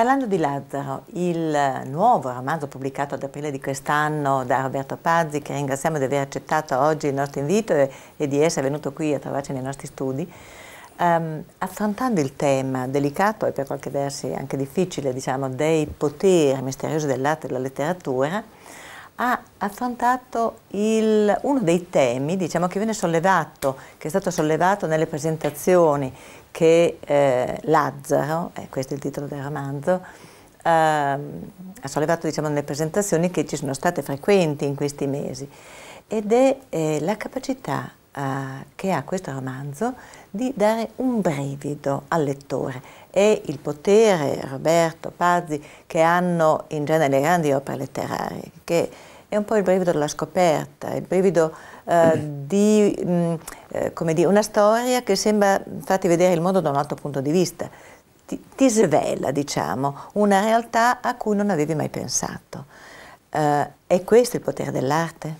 Parlando di Lazzaro, il nuovo romanzo pubblicato ad aprile di quest'anno da Roberto Pazzi, che ringraziamo di aver accettato oggi il nostro invito e, e di essere venuto qui a trovarci nei nostri studi, um, affrontando il tema delicato e per qualche versi anche difficile, diciamo, dei poteri misteriosi dell'arte e della letteratura, ha affrontato il, uno dei temi diciamo, che viene sollevato, che è stato sollevato nelle presentazioni, che eh, Lazzaro, eh, questo è il titolo del romanzo, ehm, ha sollevato diciamo, nelle presentazioni che ci sono state frequenti in questi mesi ed è eh, la capacità eh, che ha questo romanzo di dare un brivido al lettore. È il potere, Roberto, Pazzi, che hanno in genere le grandi opere letterarie, che è un po' il brivido della scoperta, il brivido eh, di mh, mm, eh, come dire, una storia che sembra farti vedere il mondo da un altro punto di vista. Ti, ti svela, diciamo, una realtà a cui non avevi mai pensato. Eh, è questo il potere dell'arte?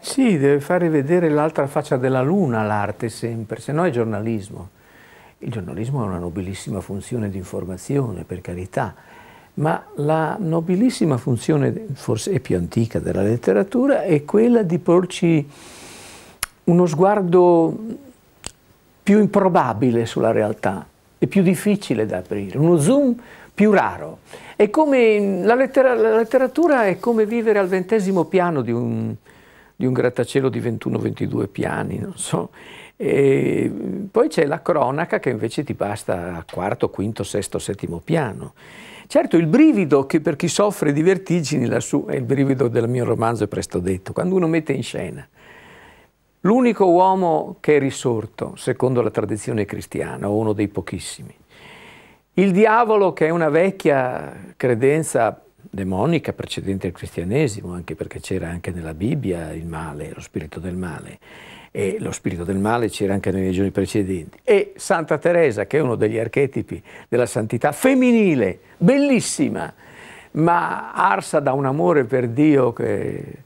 Sì, deve fare vedere l'altra faccia della luna l'arte sempre, se no è giornalismo. Il giornalismo ha una nobilissima funzione di informazione, per carità, ma la nobilissima funzione, forse più antica della letteratura, è quella di porci uno sguardo più improbabile sulla realtà e più difficile da aprire, uno zoom più raro. È come, la, lettera, la letteratura è come vivere al ventesimo piano di un, di un grattacielo di 21-22 piani, non so. E poi c'è la cronaca che invece ti basta a quarto, quinto, sesto, settimo piano. Certo, il brivido che per chi soffre di vertigini lassù è il brivido del mio romanzo è presto detto, quando uno mette in scena L'unico uomo che è risorto, secondo la tradizione cristiana, uno dei pochissimi. Il diavolo, che è una vecchia credenza demonica precedente al cristianesimo, anche perché c'era anche nella Bibbia il male, lo spirito del male, e lo spirito del male c'era anche nelle regioni precedenti. E Santa Teresa, che è uno degli archetipi della santità femminile, bellissima, ma arsa da un amore per Dio che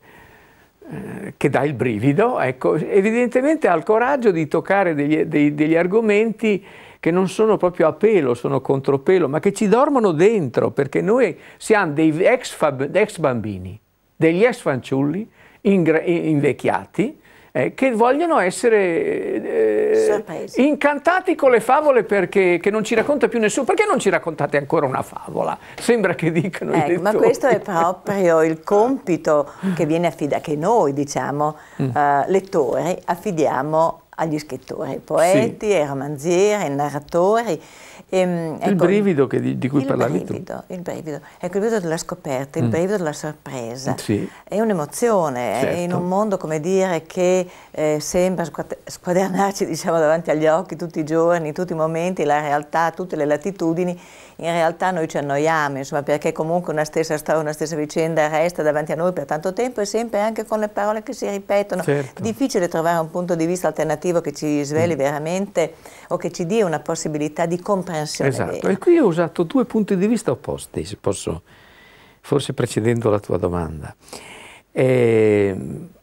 eh, che dà il brivido, ecco, evidentemente ha il coraggio di toccare degli, dei, degli argomenti che non sono proprio a pelo, sono contropelo, ma che ci dormono dentro, perché noi siamo dei ex, ex bambini, degli ex fanciulli invecchiati, eh, che vogliono essere eh, incantati con le favole perché non ci racconta più nessuno. Perché non ci raccontate ancora una favola? Sembra che dicano ecco, i lettori. Ma questo è proprio il compito che viene affidato, che noi diciamo, mm. eh, lettori, affidiamo agli scrittori, poeti, sì. ai romanzieri, ai narratori Ehm, ecco, il brivido che, di, di, cui il parlavi brivido, tu. Il brivido, ecco, il brivido della scoperta, il mm. brivido della sorpresa. Sì. È un'emozione, certo. in un mondo, come dire, che eh, sembra squadernarci diciamo, davanti agli occhi tutti i giorni, tutti i momenti, la realtà, tutte le latitudini, in realtà noi ci annoiamo, insomma, perché comunque una stessa storia, una stessa vicenda resta davanti a noi per tanto tempo e sempre anche con le parole che si ripetono. Certo. Difficile trovare un punto di vista alternativo che ci sveli mm. veramente o che ci dia una possibilità di comprensione. Esatto, vera. e qui ho usato due punti di vista opposti, se posso, forse precedendo la tua domanda. Eh,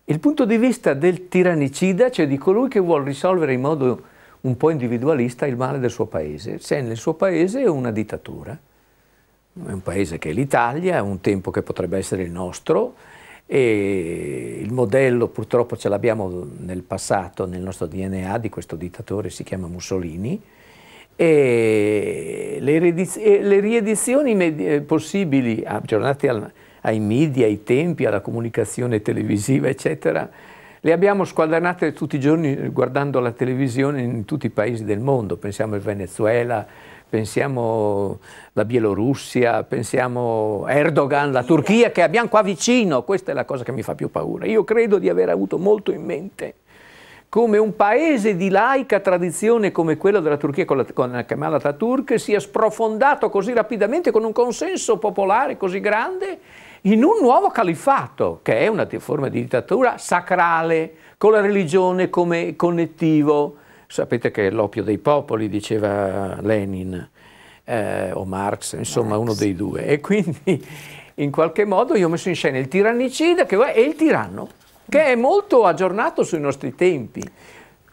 il punto di vista del tiranicida, cioè di colui che vuole risolvere in modo un po' individualista il male del suo paese. Se nel suo paese è una dittatura, è un paese che è l'Italia, un tempo che potrebbe essere il nostro, e il modello purtroppo ce l'abbiamo nel passato, nel nostro DNA di questo dittatore, si chiama Mussolini, e le, riedizioni eh, possibili, aggiornate al, ai media, ai tempi, alla comunicazione televisiva, eccetera, le abbiamo squadernate tutti i giorni guardando la televisione in tutti i paesi del mondo, pensiamo al Venezuela, pensiamo alla Bielorussia, pensiamo a Erdogan, la Turchia che abbiamo qua vicino, questa è la cosa che mi fa più paura. Io credo di aver avuto molto in mente come un paese di laica tradizione come quello della Turchia con, la, con Kemal Atatürk sia sprofondato così rapidamente con un consenso popolare così grande in un nuovo califato che è una forma di dittatura sacrale, con la religione come connettivo, Sapete che è l'oppio dei popoli, diceva Lenin eh, o Marx, insomma Marx. uno dei due. E quindi in qualche modo io ho messo in scena il tirannicida che è il tiranno, che è molto aggiornato sui nostri tempi.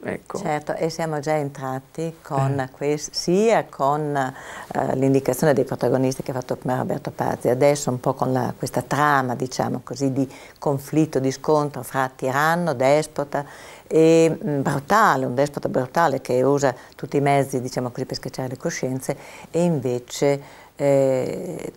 Ecco. Certo, e siamo già entrati con eh. questo, sia con eh, l'indicazione dei protagonisti che ha fatto prima Roberto Pazzi, adesso un po' con la, questa trama, diciamo così, di conflitto, di scontro fra tiranno, despota e mh, mm, brutale, un despota brutale che usa tutti i mezzi, diciamo così, per schiacciare le coscienze e invece... Eh,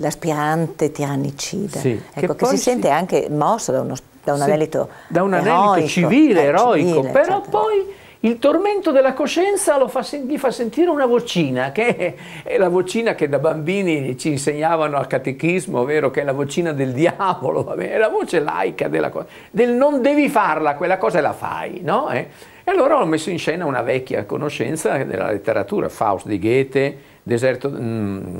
l'aspirante tirannicida, sì, ecco, che, che si, si sente anche mosso da uno spirito da un anelito, da un anelito eroico, civile, eh, eroico, civile, però certo. poi il tormento della coscienza fa, gli fa sentire una vocina, che è, la vocina che da bambini ci insegnavano al catechismo, vero? che è la vocina del diavolo, è la voce laica della cosa, del non devi farla, quella cosa la fai, no? Eh? E allora ho messo in scena una vecchia conoscenza della letteratura, Faust di Goethe, deserto, mh,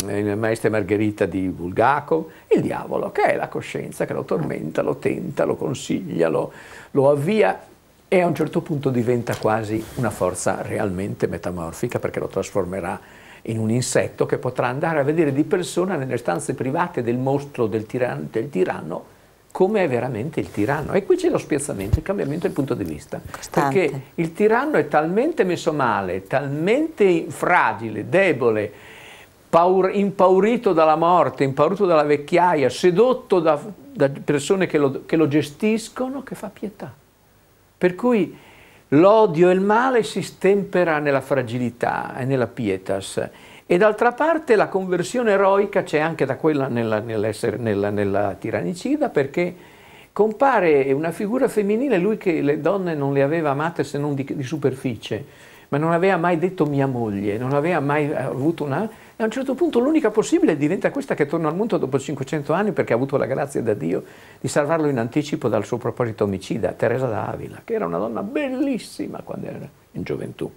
mm, Maestra Margherita di Bulgakov, il diavolo che è la coscienza che lo tormenta, lo tenta, lo consiglia, lo, lo avvia e a un certo punto diventa quasi una forza realmente metamorfica perché lo trasformerà in un insetto che potrà andare a vedere di persona nelle stanze private del mostro, del tiranno, del tiranno come è veramente il tiranno. E qui c'è lo spiazzamento, il cambiamento del punto di vista. Costante. Perché il tiranno è talmente messo male, talmente fragile, debole, paur- impaurito dalla morte, impaurito dalla vecchiaia, sedotto da, da persone che lo, che lo gestiscono, che fa pietà. Per cui l'odio e il male si stempera nella fragilità e nella pietas. E d'altra parte la conversione eroica c'è anche da quella nella, nella, nella tiranicida perché compare una figura femminile, lui che le donne non le aveva amate se non di, di superficie, ma non aveva mai detto mia moglie, non aveva mai eh, avuto una... a un certo punto l'unica possibile diventa questa che torna al mondo dopo 500 anni perché ha avuto la grazia da Dio di salvarlo in anticipo dal suo proposito omicida, Teresa d'Avila, che era una donna bellissima quando era in gioventù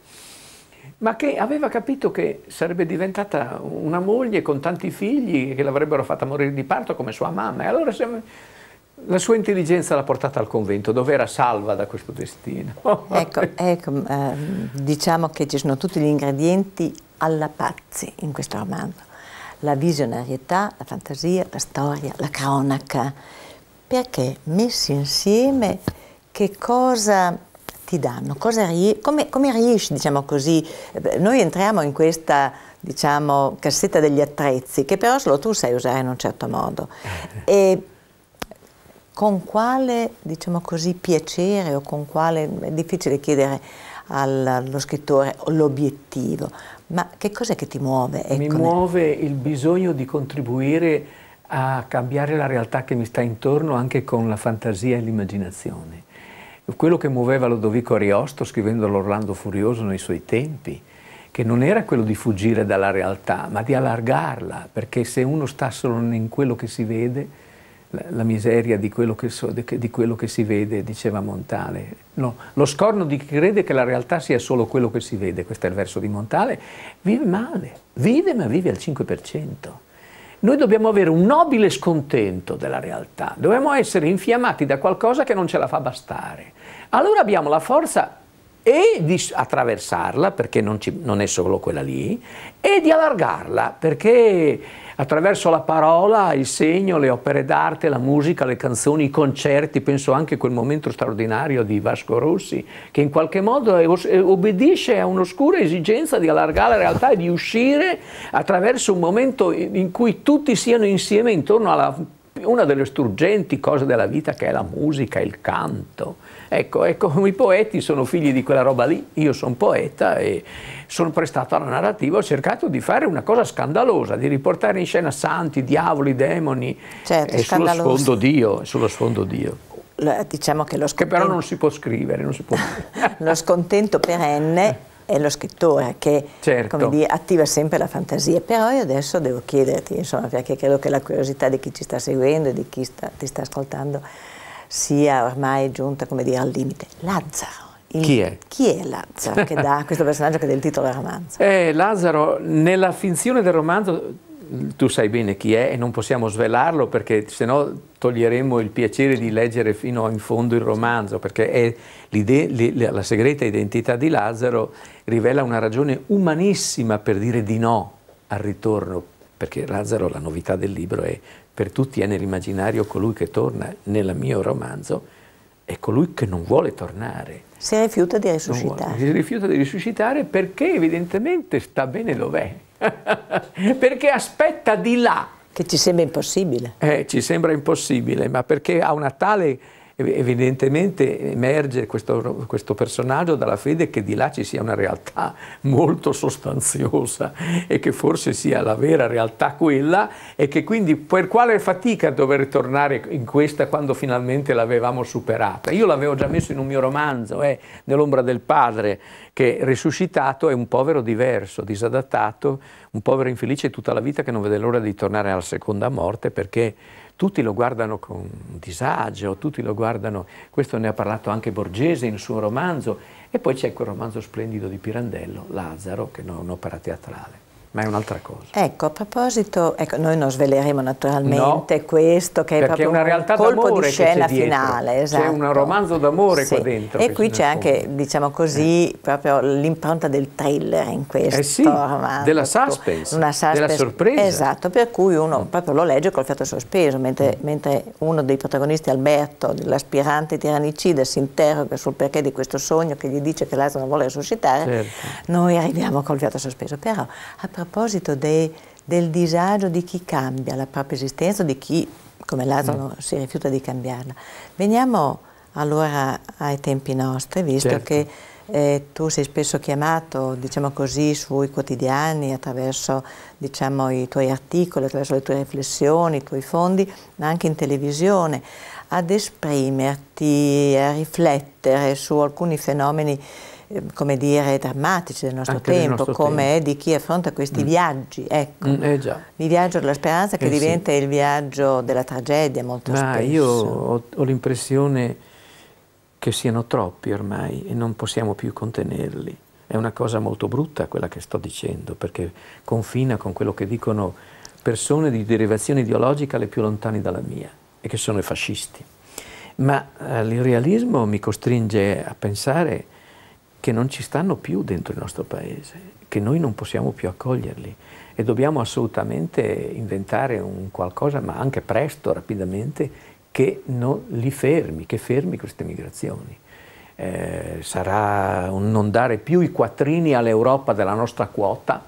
ma che aveva capito che sarebbe diventata una moglie con tanti figli che l'avrebbero fatta morire di parto come sua mamma. E allora la sua intelligenza l'ha portata al convento, dove era salva da questo destino. ecco, ecco ehm, diciamo che ci sono tutti gli ingredienti alla pazzi in questo romanzo. La visionarietà, la fantasia, la storia, la cronaca. Perché messi insieme che cosa ti danno? Come, come, riesci, diciamo così? Eh, noi entriamo in questa diciamo, cassetta degli attrezzi, che però solo tu sai usare in un certo modo. Eh. E con quale, diciamo così, piacere o con quale, è difficile chiedere allo scrittore l'obiettivo, ma che cos'è che ti muove? Ecco. Mi muove il bisogno di contribuire a cambiare la realtà che mi sta intorno anche con la fantasia e l'immaginazione quello che muoveva Lodovico Ariosto scrivendo l'Orlando Furioso nei suoi tempi, che non era quello di fuggire dalla realtà, ma di allargarla, perché se uno sta solo in quello che si vede, la miseria di quello, che, so, di quello che si vede, diceva Montale. No, lo scorno di chi crede che la realtà sia solo quello che si vede, questo è il verso di Montale, vive male, vive ma vive al 5%. Noi dobbiamo avere un nobile scontento della realtà, dobbiamo essere infiammati da qualcosa che non ce la fa bastare. Allora abbiamo la forza e di attraversarla, perché non, ci, non è solo quella lì, e di allargarla, perché attraverso la parola, il segno, le opere d'arte, la musica, le canzoni, i concerti, penso anche a quel momento straordinario di Vasco Rossi, che in qualche modo obbedisce a un'oscura esigenza di allargare la realtà e di uscire attraverso un momento in cui tutti siano insieme intorno alla una delle struggenti cose della vita che è la musica, il canto. Ecco, ecco, i poeti sono figli di quella roba lì, io sono poeta e sono prestato alla narrativa, ho cercato di fare una cosa scandalosa, di riportare in scena santi, diavoli, demoni, certo, e sullo sfondo Dio, sullo sfondo Dio. Diciamo che, che, però non si può scrivere, non si può... lo scontento perenne è lo scrittore che certo. dire, attiva sempre la fantasia, però io adesso devo chiederti, insomma, perché credo che la curiosità di chi ci sta seguendo e di chi sta, ti sta ascoltando sia ormai giunta dire, al limite. Lazzaro. Il, chi è? Chi è Lazzaro che dà questo personaggio che il titolo al romanzo? Eh, Lazzaro, nella finzione del romanzo tu sai bene chi è e non possiamo svelarlo perché sennò toglieremo il piacere di leggere fino in fondo il romanzo, perché la segreta identità di Lazzaro rivela una ragione umanissima per dire di no al ritorno, perché Lazzaro, la novità del libro è per tutti è nell'immaginario colui che torna nel mio romanzo è colui che non vuole tornare. Si rifiuta di risuscitare. Si rifiuta di risuscitare perché evidentemente sta bene dov'è, perché aspetta di là. Che ci sembra impossibile. Eh, ci sembra impossibile, ma perché ha una tale Evidentemente emerge questo, questo, personaggio dalla fede che di là ci sia una realtà molto sostanziosa e che forse sia la vera realtà quella e che quindi per quale fatica dover tornare in questa quando finalmente l'avevamo superata. Io l'avevo già messo in un mio romanzo, eh, Nell'ombra del padre, che risuscitato è un povero diverso, disadattato, un povero infelice tutta la vita che non vede l'ora di tornare alla seconda morte perché tutti lo guardano con disagio, tutti lo guardano, questo ne ha parlato anche Borgese in suo romanzo, e poi c'è quel romanzo splendido di Pirandello, Lazzaro, che è un'opera teatrale ma è un'altra cosa. Ecco, a proposito, ecco, noi non sveleremo naturalmente no, questo che è proprio un colpo di scena finale. Esatto. C'è un esatto. romanzo d'amore sì. qua dentro. E qui c'è anche, diciamo così, eh. proprio l'impronta del thriller in eh questo eh sì, romanzo. della suspense, una suspense, della sorpresa. Esatto, per cui uno mm. proprio lo legge col fiato sospeso, mentre, mm. mentre uno dei protagonisti, Alberto, l'aspirante tiranicida, si interroga sul perché di questo sogno che gli dice che l'altro non vuole resuscitare, certo. noi arriviamo col fiato sospeso. Però, a proposito proposito de, del disagio di chi cambia la propria esistenza, di chi, come l'altro mm. si rifiuta di cambiarla, veniamo allora ai tempi nostri, visto certo. che eh, tu sei spesso chiamato, diciamo così, sui quotidiani, attraverso diciamo, i tuoi articoli, attraverso le tue riflessioni, i tuoi fondi, ma anche in televisione, ad esprimerti, a riflettere su alcuni fenomeni eh, come dire, drammatici del nostro Anche tempo, del nostro come tempo. di chi affronta questi mm. viaggi, ecco. Mm, eh Il viaggio della speranza che eh diventa sì. il viaggio della tragedia molto Ma spesso. Io ho, ho l'impressione che siano troppi ormai e non possiamo più contenerli. È una cosa molto brutta quella che sto dicendo, perché confina con quello che dicono persone di derivazione ideologica le più lontane dalla mia, e che sono i fascisti. Ma eh, il realismo mi costringe a pensare che non ci stanno più dentro il nostro paese, che noi non possiamo più accoglierli e dobbiamo assolutamente inventare un qualcosa, ma anche presto, rapidamente, che non li fermi, che fermi queste migrazioni. Eh, sarà un non dare più i quattrini all'Europa della nostra quota,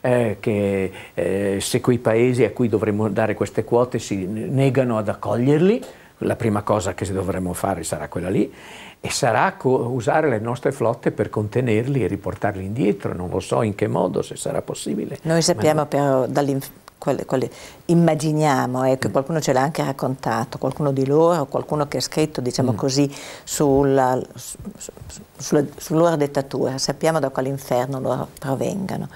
eh, che eh, se quei paesi a cui dovremmo dare queste quote si negano ad accoglierli, la prima cosa che dovremmo fare sarà quella lì, e sarà usare le nostre flotte per contenerli e riportarli indietro, non lo so in che modo, se sarà possibile. Noi sappiamo però dall'informazione quelle, quelle, immaginiamo, ecco, mm. qualcuno ce l'ha anche raccontato, qualcuno di loro, qualcuno che ha scritto, diciamo mm. così, sulla, su, sulla, sulla, loro dettatura, sappiamo da quale inferno loro provengano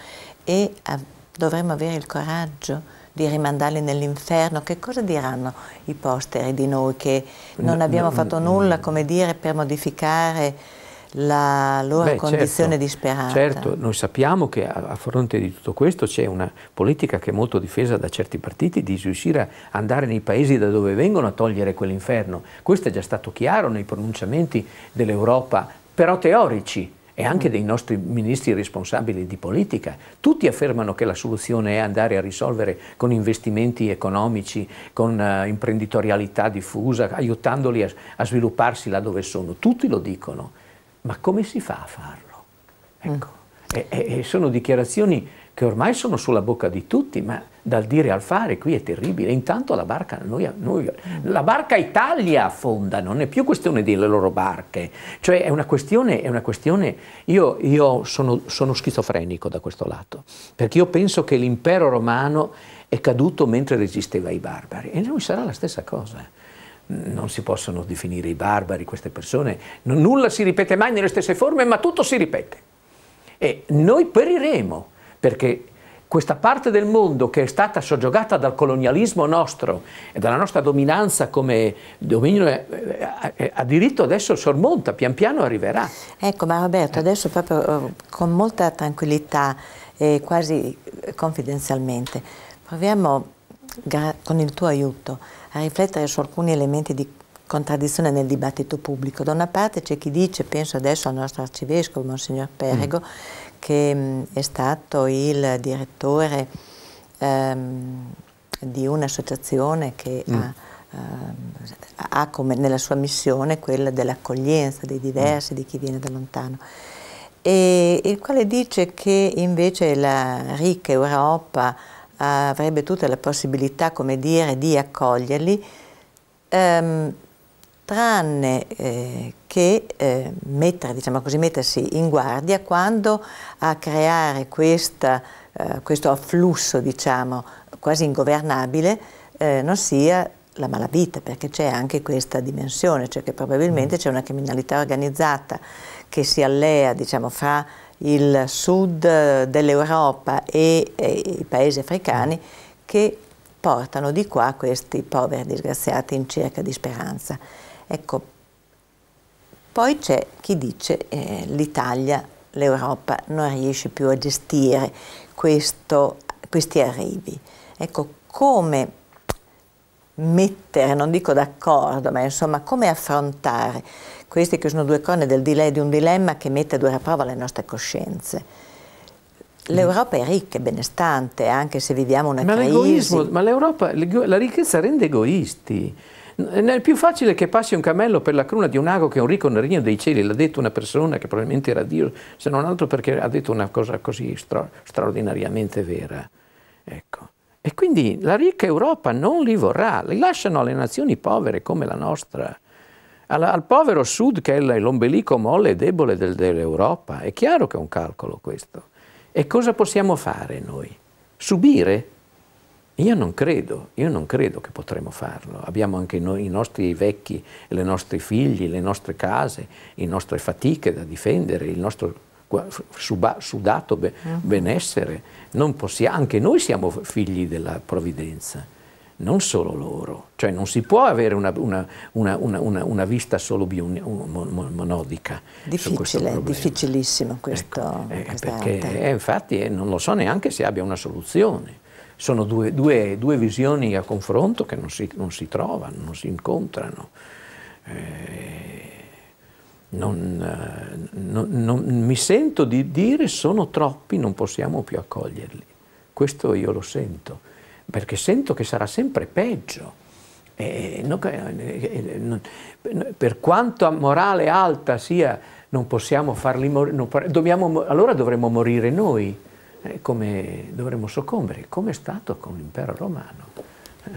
e ah, dovremmo avere il coraggio di rimandarli nell'inferno, che cosa diranno i posteri di noi che non abbiamo fatto nulla, come dire, per modificare la loro Beh, condizione certo, disperata. Certo, noi sappiamo che a, a fronte di tutto questo c'è una politica che è molto difesa da certi partiti di riuscire ad andare nei paesi da dove vengono a togliere quell'inferno. Questo è già stato chiaro nei pronunciamenti dell'Europa, però teorici, e anche dei nostri ministri responsabili di politica. Tutti affermano che la soluzione è andare a risolvere con investimenti economici, con uh, imprenditorialità diffusa, aiutandoli a, a, svilupparsi là dove sono. Tutti lo dicono, ma come si fa a farlo? Mm. Ecco. Mm. E, e, e sono dichiarazioni che ormai sono sulla bocca di tutti, ma dal dire al fare qui è terribile. Intanto la barca, noi, noi, la barca Italia affonda, non è più questione delle loro barche, cioè è una questione, è una questione io, io sono, sono schizofrenico da questo lato, perché io penso che l'impero romano è caduto mentre resisteva ai barbari e noi sarà la stessa cosa non si possono definire i barbari queste persone, non, nulla si ripete mai nelle stesse forme, ma tutto si ripete. E noi periremo, perché questa parte del mondo che è stata soggiogata dal colonialismo nostro e dalla nostra dominanza come dominio eh, eh, eh, a diritto adesso sormonta, pian piano arriverà. Ecco, ma Roberto, adesso proprio con molta tranquillità e quasi confidenzialmente, proviamo con il tuo aiuto a riflettere su alcuni elementi di contraddizione nel dibattito pubblico. Da una parte c'è chi dice, penso adesso al nostro arcivescovo, Monsignor Perego, mm che mm, è stato il direttore ehm, di un'associazione che mm. ha, eh, ha, come nella sua missione quella dell'accoglienza dei diversi, mm. di chi viene da lontano, e, il quale dice che invece la ricca Europa avrebbe tutta la possibilità, come dire, di accoglierli ehm, tranne eh, che eh, mettere, diciamo così, mettersi in guardia quando a creare questa, eh, questo afflusso diciamo, quasi ingovernabile eh, non sia la malavita, perché c'è anche questa dimensione, cioè che probabilmente mm. c'è una criminalità organizzata che si allea diciamo, fra il sud dell'Europa e, e, i paesi africani mm. che portano di qua questi poveri disgraziati in cerca di speranza. Ecco, poi c'è chi dice eh, l'Italia, l'Europa non riesce più a gestire questo, questi arrivi. Ecco, come mettere, non dico d'accordo, ma insomma come affrontare queste che sono due corne del di un dilemma che mette a dura prova le nostre coscienze. L'Europa è ricca e benestante, anche se viviamo una ma crisi. ma l'Europa, la ricchezza rende egoisti. È più facile che passi un cammello per la cruna di un ago che un ricco nel regno dei cieli, l'ha detto una persona che probabilmente era Dio, se non altro perché ha detto una cosa così stra straordinariamente vera. Ecco. E quindi la ricca Europa non li vorrà, li lasciano alle nazioni povere come la nostra, al, al povero sud che è l'ombelico molle e debole del, dell'Europa. È chiaro che è un calcolo questo. E cosa possiamo fare noi? Subire? Io non credo, io non credo che potremo farlo. Abbiamo anche noi, i nostri vecchi, i nostri figli, le nostre case, le nostre fatiche da difendere, il nostro sudato mm-hmm. benessere. Possiamo, anche noi siamo figli della provvidenza, non solo loro. Cioè non si può avere una, una, una, una vista solo monodica. Difficile, ecco, questo difficilissimo questo. Ecco, eh, perché, eh, infatti eh, non lo so neanche se abbia una soluzione sono due, due, due visioni a confronto che non si, non si trovano, non si incontrano. Eh, non, eh, non, non, mi sento di dire sono troppi, non possiamo più accoglierli. Questo io lo sento, perché sento che sarà sempre peggio. Eh, eh, eh per quanto a morale alta sia, non possiamo farli morire, dobbiamo, allora dovremmo morire noi eh, come dovremmo soccombere, come è stato con l'impero romano. Eh,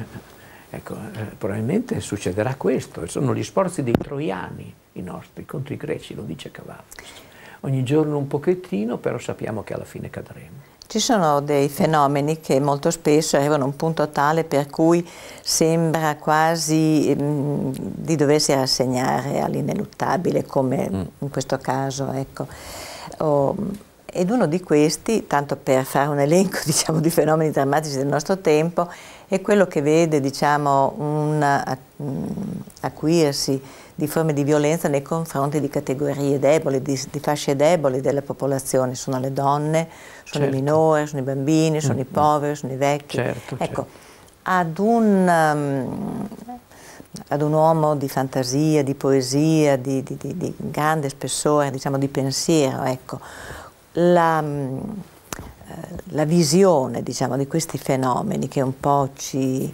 ecco, eh, probabilmente succederà questo, sono gli sforzi dei troiani i nostri contro i greci, lo dice Cavallo. Ogni giorno un pochettino, però sappiamo che alla fine cadremo. Ci sono dei fenomeni che molto spesso arrivano a un punto tale per cui sembra quasi mh, mm, di doversi rassegnare all'ineluttabile, come mm. in questo caso. Ecco. O, mm, ed uno di questi, tanto per fare un elenco diciamo, di fenomeni drammatici del nostro tempo, è quello che vede diciamo, un mm, acuirsi di forme di violenza nei confronti di categorie deboli, di, di fasce deboli della popolazione. Sono le donne, sono certo. i minori, sono i bambini, sono mm -hmm. i poveri, sono i vecchi. Certo, ecco, certo. Ad, un, mm, ad, un, uomo di fantasia, di poesia, di, di, di grande spessore, diciamo, di pensiero, ecco, la, mm, eh, la visione diciamo, di questi fenomeni che un po' ci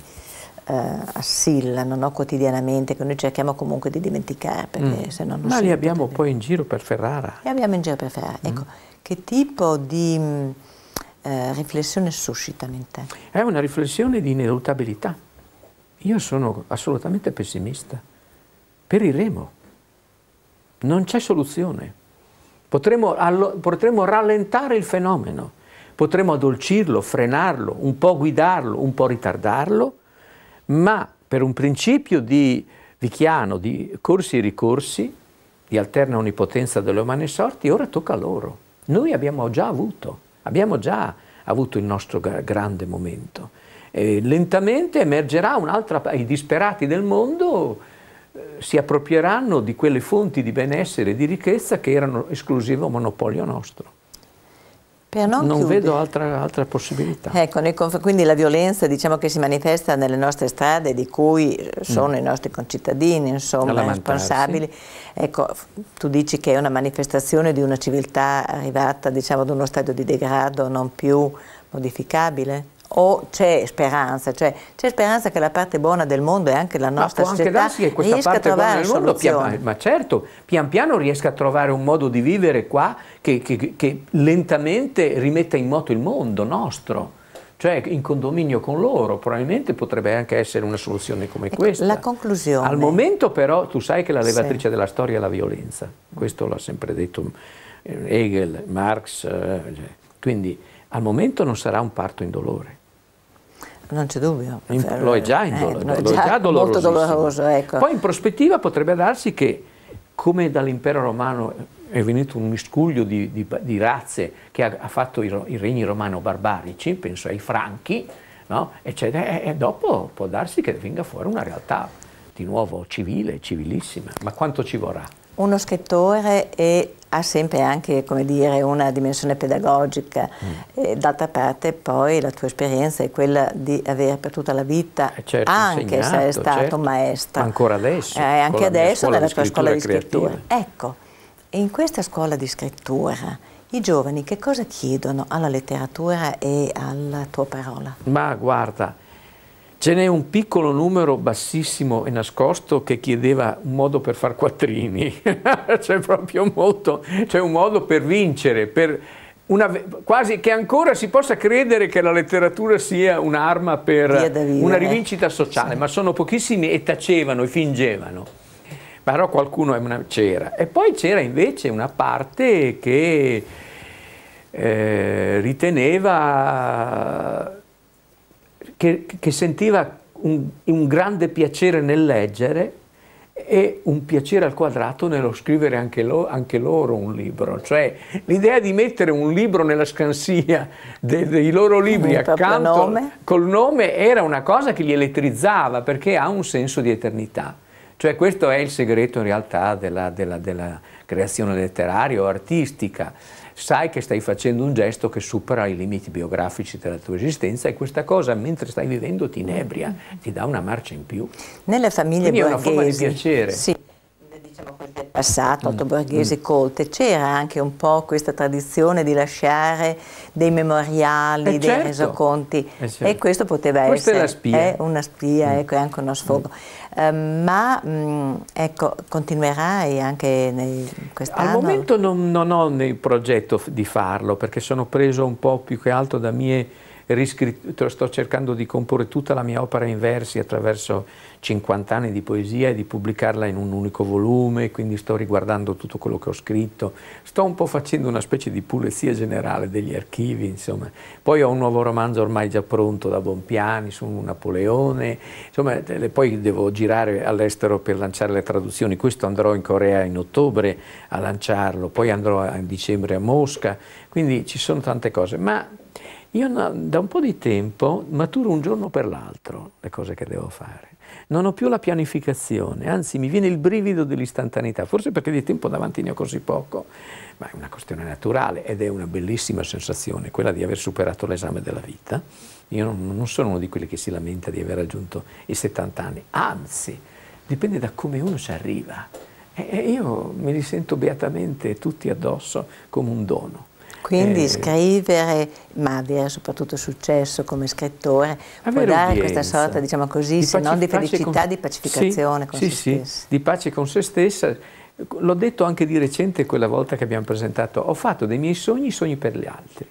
eh, assillano no, quotidianamente, che noi cerchiamo comunque di dimenticare. Mm. Se no non Ma li abbiamo poi in giro per Ferrara. Li abbiamo in giro per Ferrara. Mm. Ecco, che tipo di mm, eh, riflessione suscita in te? È una riflessione di ineluttabilità. Io sono assolutamente pessimista. Periremo. non c'è soluzione. Potremmo, potremmo rallentare il fenomeno, potremmo addolcirlo, frenarlo, un po' guidarlo, un po' ritardarlo, ma per un principio di Vichiano, di corsi e ricorsi, di alterna onnipotenza delle umane sorti, ora tocca a loro. Noi abbiamo già avuto, abbiamo già avuto il nostro grande momento. E lentamente emergerà un'altra, i disperati del mondo eh, si approprieranno di quelle fonti di benessere e di ricchezza che erano esclusivo monopolio nostro. Non, non vedo altra, altra possibilità. Ecco, quindi la violenza diciamo che si manifesta nelle nostre strade di cui sono mm. i nostri concittadini, insomma, responsabili. Ecco, tu dici che è una manifestazione di una civiltà arrivata diciamo, ad uno stadio di degrado non più modificabile? o c'è speranza? Cioè, c'è speranza che la parte buona del mondo e anche la nostra ma può società anche darsi che questa parte buona del mondo, pian, ma certo, pian piano riesca a trovare un modo di vivere qua che, che, che lentamente rimetta in moto il mondo nostro cioè in condominio con loro, probabilmente potrebbe anche essere una soluzione come ecco, questa. La conclusione. Al momento però tu sai che la levatrice sì. della storia è la violenza, questo l'ha sempre detto eh, Hegel, Marx, eh, cioè, quindi al momento non sarà un parto indolore non c'è dubbio. In, lo è già, in dolore, eh, lo è già, già doloroso. doloroso ecco. Poi in prospettiva potrebbe darsi che, come dall'impero romano è venuto un miscuglio di, di, di razze che ha, ha fatto i, i, regni romano-barbarici, penso ai franchi, no? e, e dopo può darsi che venga fuori una realtà di nuovo civile, civilissima. Ma quanto ci vorrà? Uno scrittore e ha sempre anche dire, una dimensione pedagogica, mm. d'altra parte poi la tua esperienza è quella di avere per tutta la vita eh, certo, anche essere stato certo. maestro. Ancora adesso. Eh, anche adesso nella tua scuola di scrittura. Ecco, in questa scuola di scrittura i giovani che cosa chiedono alla letteratura e alla tua parola? Ma guarda, Ce n'è un piccolo numero bassissimo e nascosto che chiedeva un modo per far quattrini, c'è proprio molto, c'è un modo per vincere, per una, quasi che ancora si possa credere che la letteratura sia un'arma per una rivincita sociale, sì. ma sono pochissimi e tacevano e fingevano. Però qualcuno c'era. E poi c'era invece una parte che eh, riteneva che, che sentiva un, un grande piacere nel leggere e un piacere al quadrato nello scrivere anche, lo, anche loro un libro, cioè l'idea di mettere un libro nella scansia dei, dei loro libri eh, accanto nome. col nome era una cosa che li elettrizzava perché ha un senso di eternità. Cioè questo è il segreto in realtà della, della, della creazione letteraria o artistica sai che stai facendo un gesto che supera i limiti biografici della tua esistenza e questa cosa mentre stai vivendo ti inebria, mm. ti dà una marcia in più. Nelle famiglie Quindi è una forma di piacere. Sì siamo quasi del passato, mm, Altoborghese, mm. Colte, c'era anche un po' questa tradizione di lasciare dei memoriali, eh dei certo. resoconti eh certo. e questo poteva Questa essere spia. Eh, una spia, mm. ecco, è anche uno sfogo. Mm. Uh, ma mh, mm, ecco, continuerai anche quest'anno? Al momento non, non ho nel progetto di farlo perché sono preso un po' più che altro da mie sto cercando di comporre tutta la mia opera in versi attraverso 50 anni di poesia e di pubblicarla in un unico volume, quindi sto riguardando tutto quello che ho scritto, sto un po' facendo una specie di pulizia generale degli archivi, insomma. Poi ho un nuovo romanzo ormai già pronto da Bonpiani su Napoleone, insomma, poi devo girare all'estero per lanciare le traduzioni, questo andrò in Corea in ottobre a lanciarlo, poi andrò a dicembre a Mosca, quindi ci sono tante cose, ma io da un po' di tempo maturo un giorno per l'altro le cose che devo fare. Non ho più la pianificazione, anzi mi viene il brivido dell'istantaneità, forse perché di tempo davanti ne ho così poco, ma è una questione naturale ed è una bellissima sensazione, quella di aver superato l'esame della vita. Io non, sono uno di quelli che si lamenta di aver raggiunto i 70 anni, anzi dipende da come uno ci arriva. E io mi risento beatamente tutti addosso come un dono. Quindi eh, scrivere, ma avere soprattutto successo come scrittore, può dare questa sorta, diciamo così, di se non di felicità, con... di pacificazione sì, con sì, se sì, stessa. di pace con se stessa. L'ho detto anche di recente quella volta che abbiamo presentato, ho fatto dei miei sogni sogni per gli altri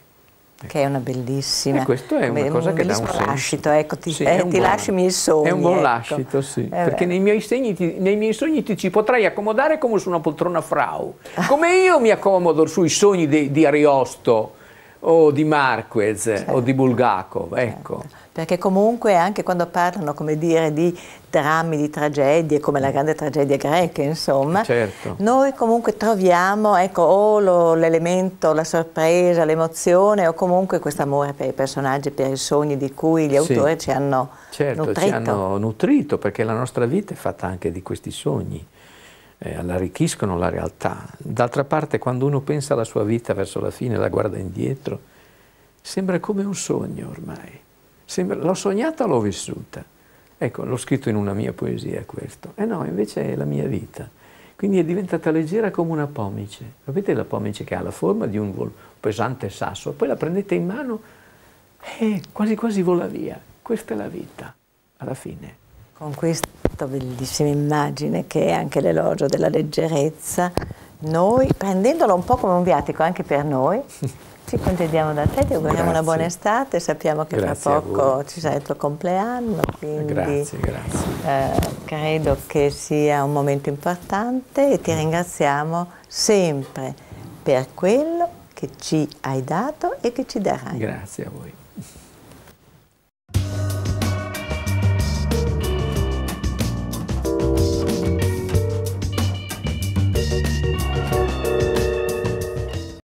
che è una bellissima. E questo è una cosa un che dà un lascito, ecco, ti, sì, eh, ti buon, lasci i miei sogni. È un buon ecco. lascito, sì. Eh perché nei miei, segni, ti, nei miei, sogni ti ci potrai accomodare come su una poltrona frau. Come io mi accomodo sui sogni di, di Ariosto o di Marquez certo. o di certo. Bulgakov, ecco. Certo perché comunque anche quando parlano dire, di drammi, di tragedie, come la mm. grande tragedia greca, insomma, certo. noi comunque troviamo ecco, o l'elemento, la sorpresa, l'emozione o comunque questo amore per i personaggi, per i sogni di cui gli autori ci hanno certo, nutrito. ci hanno nutrito, perché la nostra vita è fatta anche di questi sogni. Eh, arricchiscono la realtà. D'altra parte, quando uno pensa alla sua vita verso la fine, la guarda indietro, sembra come un sogno ormai l'ho sognata o l'ho vissuta? Ecco, l'ho scritto in una mia poesia questo. E eh no, invece è la mia vita. Quindi è diventata leggera come una pomice. Sapete la pomice che ha la forma di un pesante sasso, poi la prendete in mano e quasi quasi vola via. Questa è la vita, alla fine. Con questa bellissima immagine che è anche l'elogio della leggerezza, noi prendendola un po' come un viatico anche per noi, Ci contentiamo da te, ti auguriamo grazie. una buona estate, sappiamo che grazie fra poco ci sarà il tuo compleanno, quindi grazie, eh, credo che sia un momento importante e ti ringraziamo sempre per quello che ci hai dato e che ci darai. Grazie a voi.